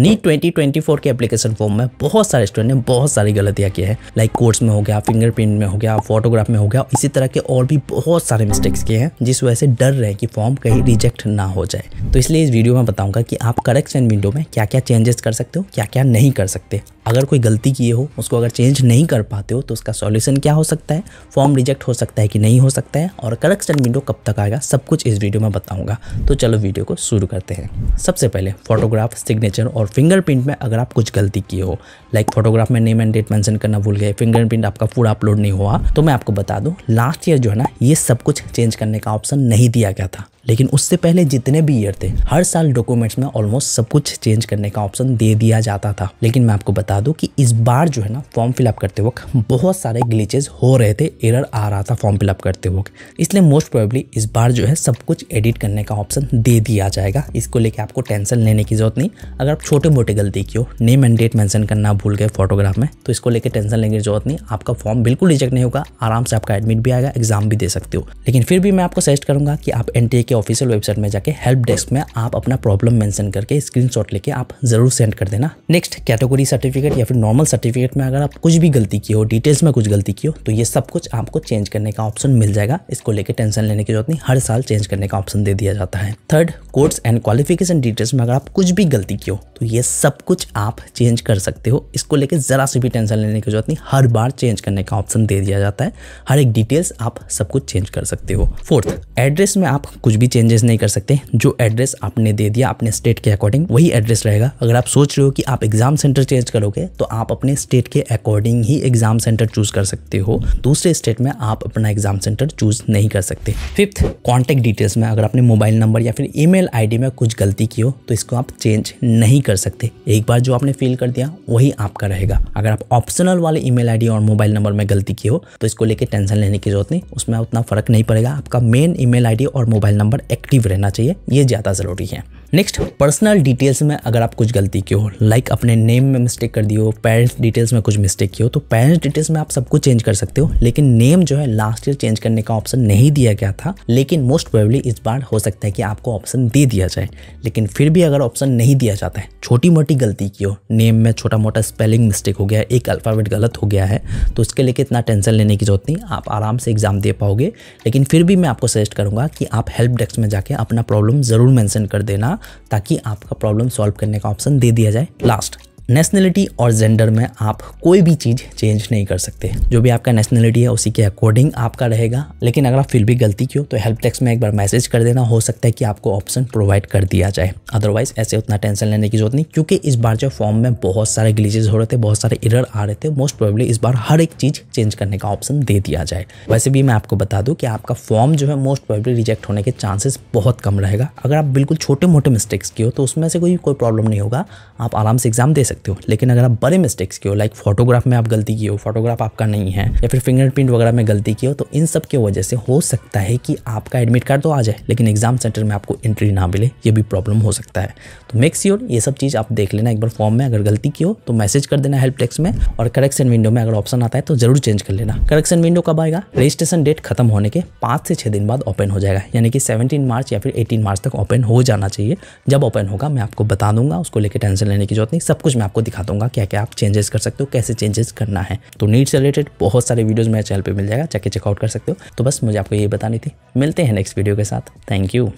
NEET 2024 के application form में बहुत सारे स्टूडेंट ने बहुत सारी गलतियाँ की है लाइक कोर्स में हो गया फिंगरप्रिंट में हो गया फोटोग्राफ में हो गया इसी तरह के और भी बहुत सारे मिस्टेक्स किए हैं जिस वजह से डर रहे कि फॉर्म कहीं रिजेक्ट ना हो जाए तो इसलिए इस वीडियो में बताऊंगा कि आप करेक्शन विंडो में क्या क्या चेंजेस कर सकते हो क्या क्या नहीं कर सकते अगर कोई गलती किए हो उसको अगर चेंज नहीं कर पाते हो तो उसका सॉल्यूशन क्या हो सकता है फॉर्म रिजेक्ट हो सकता है कि नहीं हो सकता है और करेक्शन विंडो कब तक आएगा सब कुछ इस वीडियो में बताऊंगा तो चलो वीडियो को शुरू करते हैं सबसे पहले फोटोग्राफ सिग्नेचर और फिंगरप्रिंट में अगर आप कुछ गलती की हो लाइक फोटोग्राफ में नेम एंड डेट मेंशन करना भूल गए फिंगरप्रिंट आपका पूरा अपलोड नहीं हुआ तो मैं आपको बता दूं लास्ट ईयर जो है ना ये सब कुछ चेंज करने का ऑप्शन नहीं दिया गया था लेकिन उससे पहले जितने भी ईयर थे हर साल डॉक्यूमेंट्स में ऑलमोस्ट सब कुछ चेंज करने का ऑप्शन दे दिया जाता था लेकिन मैं आपको बता दूं कि इस बार जो है ना फॉर्म फिलअप करते वक्त बहुत सारे ग्लिचेज हो रहे थे एरर आ रहा था फॉर्म फिलअप करते वक्त इसलिए मोस्ट प्रोबेबली इस बार जो है सब कुछ एडिट करने का ऑप्शन दे दिया जाएगा इसको लेके आपको टेंशन लेने की जरूरत नहीं अगर आप छोटे मोटे गलती की हो नेम एंड डेट मैंशन करना भूल गए फोटोग्राफ में तो इसको लेकर टेंशन लेने की जरूरत नहीं आपका फॉर्म बिल्कुल रिजेक्ट नहीं होगा आराम से आपका एडमिट भी आएगा एग्जाम भी दे सकते हो लेकिन फिर भी मैं आपको सजेस्ट करूंगा कि आप एन के ऑफिशियल वेबसाइट में जाके हेल्प डेस्क में आप अपना प्रॉब्लम मेंशन करके स्क्रीनशॉट लेके आप जरूर सेंड कर देना नेक्स्ट कैटेगरी सर्टिफिकेट या फिर नॉर्मल सर्टिफिकेट में अगर आप कुछ भी गलती की हो डिटेल्स में कुछ गलती की हो तो ये सब कुछ आपको चेंज करने का ऑप्शन मिल जाएगा इसको लेकर टेंशन लेने की जरूरत नहीं हर साल चेंज करने का ऑप्शन दे दिया जाता है third course and qualification details में अगर आप कुछ भी गलती की हो तो ये सब कुछ आप चेंज कर सकते हो इसको लेकर ज़रा सी भी टेंशन लेने की जरूरत नहीं हर बार चेंज करने का ऑप्शन दे दिया जाता है हर एक डिटेल्स आप सब कुछ चेंज कर सकते हो फोर्थ एड्रेस में आप कुछ भी चेंजेस नहीं कर सकते जो एड्रेस आपने दे दिया अपने स्टेट के अकॉर्डिंग वही एड्रेस रहेगा अगर आप सोच रहे हो कि आप एग्जाम सेंटर चेंज करोगे तो आप अपने स्टेट के अकॉर्डिंग ही एग्जाम सेंटर चूज कर सकते हो दूसरे स्टेट में आप अपना एग्जाम सेंटर चूज नहीं कर सकते फिफ्थ कॉन्टेक्ट डिटेल्स में अगर आपने मोबाइल नंबर या फिर ईमेल मेल में कुछ गलती की हो तो इसको आप चेंज नहीं कर सकते एक बार जो आपने फिल कर दिया वही आपका रहेगा अगर आप ऑप्शनल वाले ईमेल मेल और मोबाइल नंबर में गलती की हो तो इसको लेके टेंशन लेने की जरूरत नहीं उसमें उतना फर्क नहीं पड़ेगा आपका मेन ईमेल आईडी और मोबाइल नंबर कस्टमर एक्टिव रहना चाहिए ये ज़्यादा ज़रूरी है नेक्स्ट पर्सनल डिटेल्स में अगर आप कुछ गलती की हो लाइक like अपने नेम में मिस्टेक कर दी हो पेरेंट्स डिटेल्स में कुछ मिस्टेक की हो तो पेरेंट्स डिटेल्स में आप सब कुछ चेंज कर सकते हो लेकिन नेम जो है लास्ट ईयर चेंज करने का ऑप्शन नहीं दिया गया था लेकिन मोस्ट प्रोबेबली इस बार हो सकता है कि आपको ऑप्शन दे दिया जाए लेकिन फिर भी अगर ऑप्शन नहीं दिया जाता है छोटी मोटी गलती की हो नेम में छोटा मोटा स्पेलिंग मिस्टेक हो गया एक अल्फ़ाबेट गलत हो गया है तो उसके लिए इतना टेंशन लेने की जरूरत नहीं आप आराम से एग्ज़ाम दे पाओगे लेकिन फिर भी मैं आपको सजेस्ट करूँगा कि आप हेल्प टेक्स्ट में जाके अपना प्रॉब्लम ज़रूर मेंशन कर देना ताकि आपका प्रॉब्लम सॉल्व करने का ऑप्शन दे दिया जाए लास्ट नेशनलिटी और जेंडर में आप कोई भी चीज़ चेंज नहीं कर सकते जो भी आपका नेशनलिटी है उसी के अकॉर्डिंग आपका रहेगा लेकिन अगर आप फिर भी गलती क्यों तो हेल्प टेक्स में एक बार मैसेज कर देना हो सकता है कि आपको ऑप्शन प्रोवाइड कर दिया जाए अदरवाइज ऐसे उतना टेंशन लेने की जरूरत नहीं क्योंकि इस बार जो फॉर्म में बहुत सारे ग्लीचेज हो रहे थे बहुत सारे इरर आ रहे थे मोस्ट प्रोबेबली इस बार हर एक चीज़ चेंज करने का ऑप्शन दे दिया जाए वैसे भी मैं आपको बता दूँ कि आपका फॉर्म जो है मोस्ट प्रोबेबली रिजेक्ट होने के चांसेस बहुत कम रहेगा अगर आप बिल्कुल छोटे मोटे मिस्टेक्स की हो तो उसमें से कोई कोई प्रॉब्लम नहीं होगा आप आराम से एग्जाम दे सकते सकते हो लेकिन अगर आप बड़े मिस्टेक्स के हो लाइक फोटोग्राफ में आप गलती की हो फोटोग्राफ आपका नहीं है या फिर फिंगरप्रिंट वगैरह में गलती की हो तो इन सब की वजह से हो सकता है कि आपका एडमिट कार्ड तो आ जाए लेकिन एग्जाम सेंटर में आपको एंट्री ना मिले ये भी प्रॉब्लम हो सकता है तो मेक श्योर ये सब चीज़ आप देख लेना एक बार फॉर्म में अगर गलती की हो तो मैसेज कर देना हेल्प टेक्स में और करेक्शन विंडो में अगर ऑप्शन आता है तो जरूर चेंज कर लेना करेक्शन विंडो कब आएगा रजिस्ट्रेशन डेट खत्म होने के पाँच से छः दिन बाद ओपन हो जाएगा यानी कि सेवनटीन मार्च या फिर एटीन मार्च तक ओपन हो जाना चाहिए जब ओपन होगा मैं आपको बता दूंगा उसको लेकर टेंशन लेने की जरूरत नहीं सब कुछ मैं आपको दिखा दूंगा क्या क्या आप चेंजेस कर सकते हो कैसे चेंजेस करना है तो नीट से रिलेटेड बहुत सारे वीडियोज़ मेरे चैनल पर मिल जाएगा चेक चेकआउट कर सकते हो तो बस मुझे आपको ये बतानी थी मिलते हैं नेक्स्ट वीडियो के साथ थैंक यू